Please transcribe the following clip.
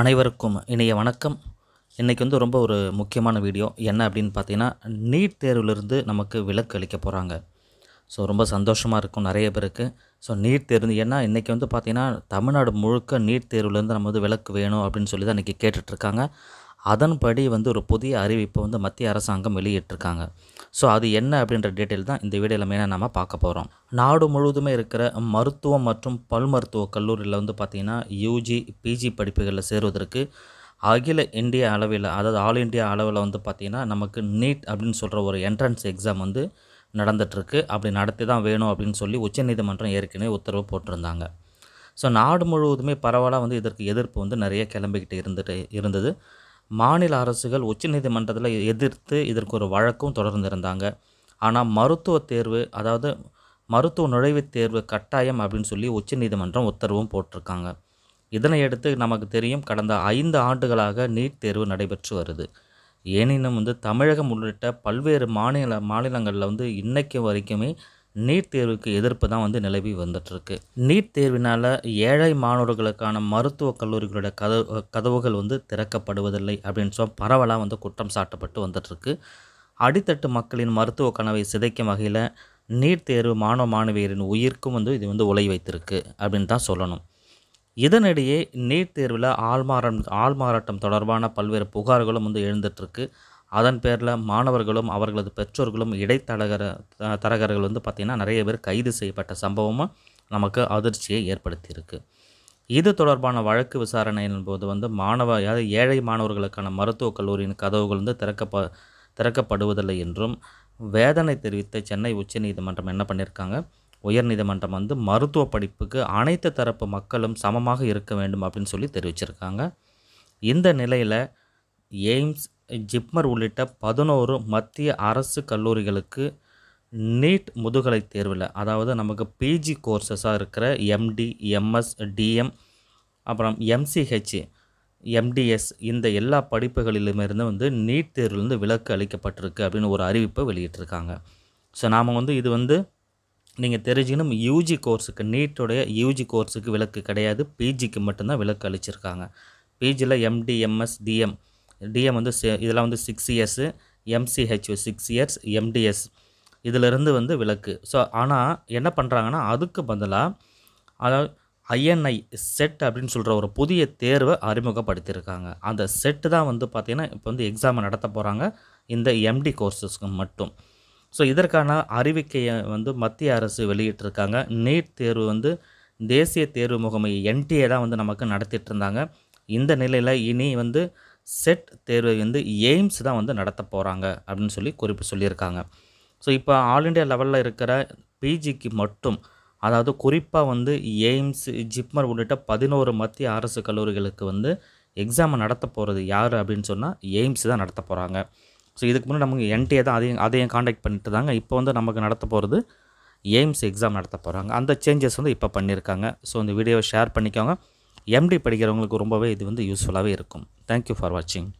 அனைவருக்கும் இணைய வணக்கம் இன்றைக்கி வந்து ரொம்ப ஒரு முக்கியமான வீடியோ என்ன அப்படின்னு பார்த்தீங்கன்னா நீட் தேர்விலிருந்து நமக்கு விலக்கு அளிக்க போகிறாங்க ஸோ ரொம்ப சந்தோஷமாக இருக்கும் நிறைய பேருக்கு ஸோ நீட் தேர்வு ஏன்னா இன்றைக்கி வந்து பார்த்திங்கன்னா தமிழ்நாடு முழுக்க நீட் தேர்வுலேருந்து நம்ம வந்து விளக்கு வேணும் அப்படின்னு சொல்லி தான் இன்றைக்கி கேட்டுட்ருக்காங்க அதன்படி வந்து ஒரு புதிய அறிவிப்பை வந்து மத்திய அரசாங்கம் வெளியிட்டிருக்காங்க ஸோ அது என்ன அப்படின்ற டீட்டெயில் தான் இந்த வீடியோவில் மெயினாக நம்ம பார்க்க போகிறோம் நாடு முழுவதுமே இருக்கிற மருத்துவம் மற்றும் பல் மருத்துவ கல்லூரியில் வந்து பார்த்திங்கன்னா யூஜி பிஜி படிப்புகளில் சேருவதற்கு அகில இந்திய அளவில் அதாவது ஆல் இண்டியா அளவில் வந்து பார்த்திங்கன்னா நமக்கு நீட் அப்படின்னு சொல்கிற ஒரு என்ட்ரன்ஸ் எக்ஸாம் வந்து நடந்துகிட்ருக்கு அப்படி நடத்தி தான் வேணும் அப்படின்னு சொல்லி உச்சநீதிமன்றம் ஏற்கனவே உத்தரவு போட்டிருந்தாங்க ஸோ நாடு முழுவதுமே பரவாயில்ல வந்து இதற்கு எதிர்ப்பு வந்து நிறைய கிளம்பிக்கிட்டு இருந்துட்டு இருந்தது மாநில அரசுகள் உச்சநீதிமன்றத்தில் எதிர்த்து இதற்கு ஒரு வழக்கும் தொடர்ந்திருந்தாங்க ஆனால் மருத்துவ தேர்வு அதாவது மருத்துவ நுழைவுத் தேர்வு கட்டாயம் அப்படின்னு சொல்லி உச்சநீதிமன்றம் உத்தரவும் போட்டிருக்காங்க இதனை அடுத்து நமக்கு தெரியும் கடந்த ஐந்து ஆண்டுகளாக நீட் தேர்வு நடைபெற்று வருது எனினும் வந்து தமிழகம் உள்ளிட்ட பல்வேறு மாநில மாநிலங்களில் வந்து இன்றைக்கு வரைக்குமே நீட் தேர்வுக்கு எதிர்ப்பு தான் வந்து நிலவி வந்துட்டுருக்கு நீட் தேர்வினால் ஏழை மாணவர்களுக்கான மருத்துவ கல்லூரிகளோட கதவு கதவுகள் வந்து திறக்கப்படுவதில்லை அப்படின்னு சொல்ல பரவலாக வந்து குற்றம் சாட்டப்பட்டு வந்துட்டுருக்கு அடித்தட்டு மக்களின் மருத்துவ கனவை சிதைக்கும் வகையில் நீட் தேர்வு மாணவ மாணவியரின் உயிர்க்கும் வந்து இது வந்து உலை வைத்திருக்கு அப்படின்னு தான் சொல்லணும் இதனிடையே நீட் தேர்வில் ஆள்மாறம் ஆள்மாறாட்டம் தொடர்பான பல்வேறு புகார்களும் வந்து எழுந்துட்டுருக்கு அதன் பேரில் மாணவர்களும் அவர்களது பெற்றோர்களும் இடைத்தரகர தரகர்கள் வந்து பார்த்திங்கன்னா நிறைய பேர் கைது செய்யப்பட்ட சம்பவமும் நமக்கு அதிர்ச்சியை ஏற்படுத்தியிருக்கு இது தொடர்பான வழக்கு விசாரணையின் போது வந்து மாணவ அதாவது ஏழை மாணவர்களுக்கான மருத்துவக் கல்லூரியின் கதவுகள் வந்து திறக்கப்ப திறக்கப்படுவதில்லை என்றும் வேதனை தெரிவித்த சென்னை உச்சநீதிமன்றம் என்ன பண்ணியிருக்காங்க உயர்நீதிமன்றம் வந்து மருத்துவ படிப்புக்கு அனைத்து தரப்பு மக்களும் சமமாக இருக்க வேண்டும் அப்படின்னு சொல்லி தெரிவிச்சிருக்காங்க இந்த நிலையில் எய்ம்ஸ் ஜிப்மர் உள்ளிட்ட பதினோரு மத்திய அரசு கல்லூரிகளுக்கு நீட் முதுகலை தேர்வில் அதாவது நமக்கு பிஜி கோர்சஸாக இருக்கிற எம்டி எம்எஸ் டிஎம் அப்புறம் எம்சிஹெச் எம்டிஎஸ் இந்த எல்லா படிப்புகளிலுமிருந்து வந்து நீட் இருந்து விலக்கு அளிக்கப்பட்டிருக்கு அப்படின்னு ஒரு அறிவிப்பை வெளியிட்டிருக்காங்க ஸோ நாம் வந்து இது வந்து நீங்கள் தெரிஞ்சுக்கணும் யூஜி கோர்ஸுக்கு நீட்டுடைய யூஜி கோர்ஸுக்கு விலக்கு கிடையாது பிஜிக்கு மட்டும்தான் விலக்கு அளிச்சிருக்காங்க பிஜியில் எம்டி எம்எஸ் டிஎம் டிஎம் வந்து இதெல்லாம் வந்து six years MCh six years MDS இதிலிருந்து வந்து விலக்கு ஸோ ஆனால் என்ன பண்ணுறாங்கன்னா அதுக்கு பதிலாக அதாவது ஐஎன்ஐ செட் அப்படின்னு சொல்கிற ஒரு புதிய தேர்வை அறிமுகப்படுத்தியிருக்காங்க அந்த செட்டு தான் வந்து பார்த்திங்கன்னா இப்போ வந்து எக்ஸாமை நடத்த போகிறாங்க இந்த எம்டி கோர்சஸ்க்கு மட்டும் ஸோ இதற்கான அறிவிக்கையை வந்து மத்திய அரசு வெளியிட்டிருக்காங்க நீட் தேர்வு வந்து தேசிய தேர்வு முகமை என்டிஏ தான் வந்து நமக்கு நடத்திட்டு இருந்தாங்க இந்த நிலையில் இனி வந்து செட் தேர்வை வந்து எய்ம்ஸ் தான் வந்து நடத்த போகிறாங்க அப்படின்னு சொல்லி குறிப்பு சொல்லியிருக்காங்க ஸோ இப்போ ஆல் இண்டியா லெவலில் இருக்கிற பிஜிக்கு மட்டும் அதாவது குறிப்பாக வந்து எய்ம்ஸ் ஜிப்மர் உள்ளிட்ட பதினோரு மத்திய அரசு கல்லூரிகளுக்கு வந்து எக்ஸாமை நடத்த போகிறது யார் அப்படின்னு சொன்னால் எய்ம்ஸ் தான் நடத்த போகிறாங்க ஸோ இதுக்கு முன்னாடி நமக்கு என்டிஏ தான் அதையும் அதையும் காண்டாக்ட் பண்ணிட்டு தாங்க இப்போ வந்து நமக்கு நடத்த போகிறது எய்ம்ஸ் எக்ஸாம் நடத்த போகிறாங்க அந்த சேஞ்சஸ் வந்து இப்போ பண்ணியிருக்காங்க ஸோ இந்த வீடியோவை ஷேர் பண்ணிக்கோங்க எம்டி படிக்கிறவங்களுக்கு ரொம்பவே இது வந்து யூஸ்ஃபுல்லாகவே இருக்கும் தேங்க்யூ ஃபார் வாட்சிங்